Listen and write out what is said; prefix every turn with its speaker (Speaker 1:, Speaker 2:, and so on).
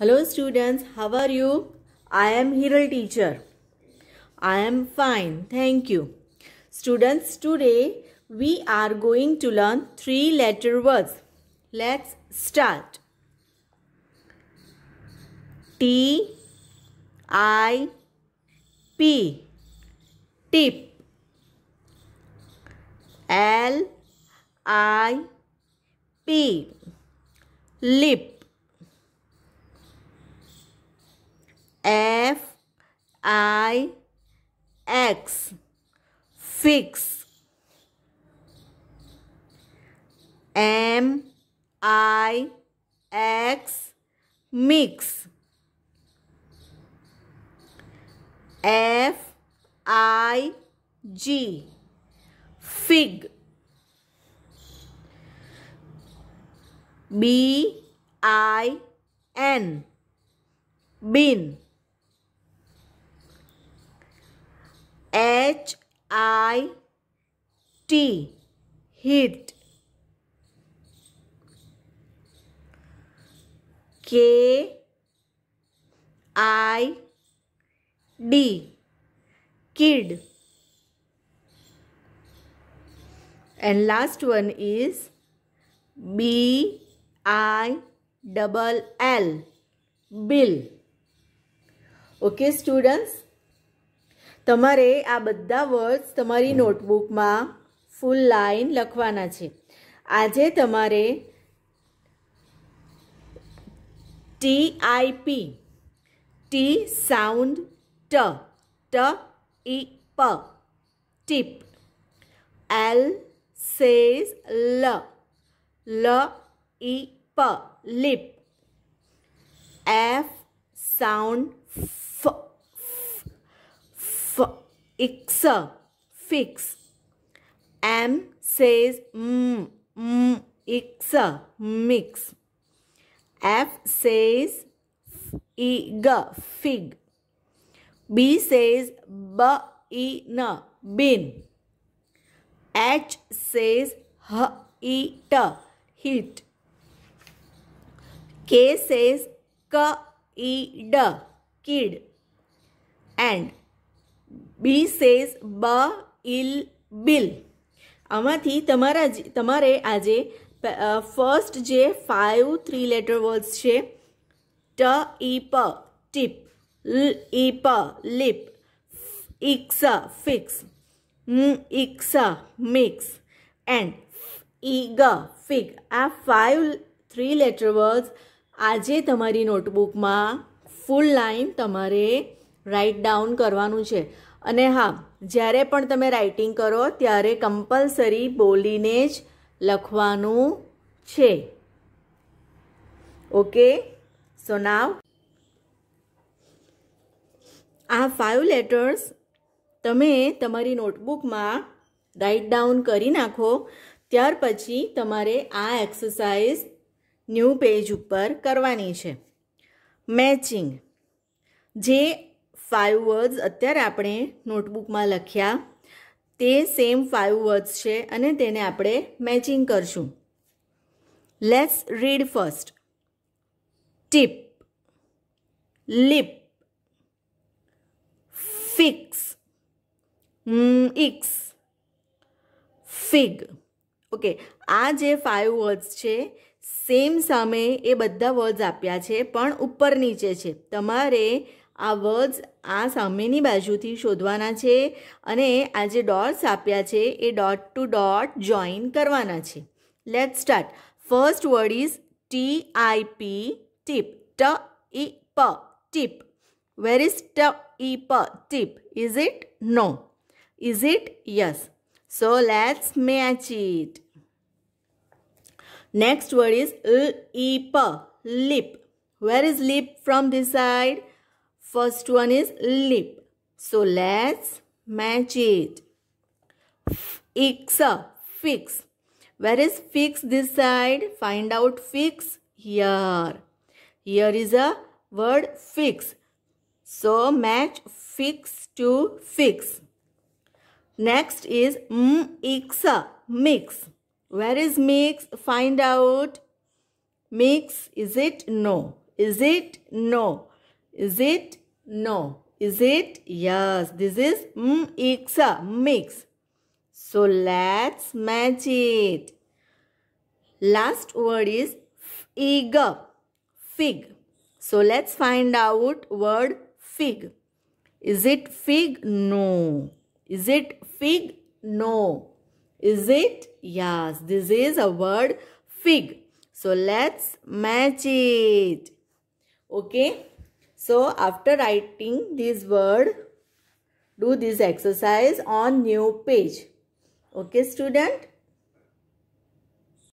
Speaker 1: Hello students, how are you? I am Hiral teacher. I am fine, thank you. Students, today we are going to learn three letter words. Let's start. T I P Tip L I P Lip F I X fix M I X mix F I G fig B I N bin H I T hit K I D kid and last one is B I double L bill okay students તમારે આ બધા words તમારી નોટબુકમાં full line લખવાના છે આજે તમારે T I P T sound ટ ટ ઈ પ ટીપ એલ સેઝ લ લ ઈ પ લિપ એફ સાઉન્ડ ફ Iksa, fix. Am says mm, m, mm, iksa, mix. F says iga, fig. B says b, i, n, bin. H says h, i, t, heat. K says k, i, d, kid. And B says બ ઇલ bill આમાંથી તમારા તમારે આજે first જે five three letter words છે ટ ઈ પ ટીપ લ ઈ પ લિપ ઇક્સ ફિક્સ ઇક્સ મિક્સ એન્ડ ઈ ગ ફિગ આ ફાઇવ થ્રી લેટર વર્ડ્સ આજે તમારી નોટબુકમાં ફૂલ લાઈન તમારે રાઇટ ડાઉન કરવાનું છે અને હા જ્યારે પણ તમે રાઇટિંગ કરો ત્યારે કમ્પલસરી બોલીને જ લખવાનું છે ઓકે સો નાવ આ ફાઇવ લેટર્સ તમે તમારી નોટબુકમાં રાઇટ ડાઉન કરી નાખો ત્યાર પછી તમારે આ એક્સરસાઇઝ ન્યૂ પેજ ઉપર કરવાની છે મેચિંગ જે ફાઇવ વર્ડ્સ અત્યારે આપણે નોટબુકમાં લખ્યા તે સેમ ફાઇવ વર્ડ્સ છે અને તેને આપણે મેચિંગ કરશું let's read first tip lip fix ઇક્સ ફિગ ઓકે આ જે ફાઇવ વર્ડ્સ છે સેમ સામે એ બધા વર્ડ્સ આપ્યા છે પણ ઉપર નીચે છે તમારે આ વર્ડ્સ આ સામેની બાજુથી શોધવાના છે અને આ જે ડોટ્સ આપ્યા છે એ ડોટ ટુ ડોટ જોઈન કરવાના છે let start first word is T I P tip ટ ઈ પ ટીપ વેર ઇઝ ટ ઈ પ tip is it no is it yes so let's match it Next word is l-e-p, lip. Where is lip from this side? First one is lip. So let's match it. Fix. Fix. Where is fix this side? Find out fix here. Here is a word fix. So match fix to fix. Next is mix. Mix. Where is mix? Find out. Mix. Is it? No. Is it? No. Is it? No. Is it? Yes. This is mixa, mix. So let's match it. Last word is fig, fig. So let's find out word fig. Is it fig? No. Is it fig? No. Is it? Yes. This is a word fig. So let's match it. Okay. So after writing this word, do this exercise on new page. Okay student?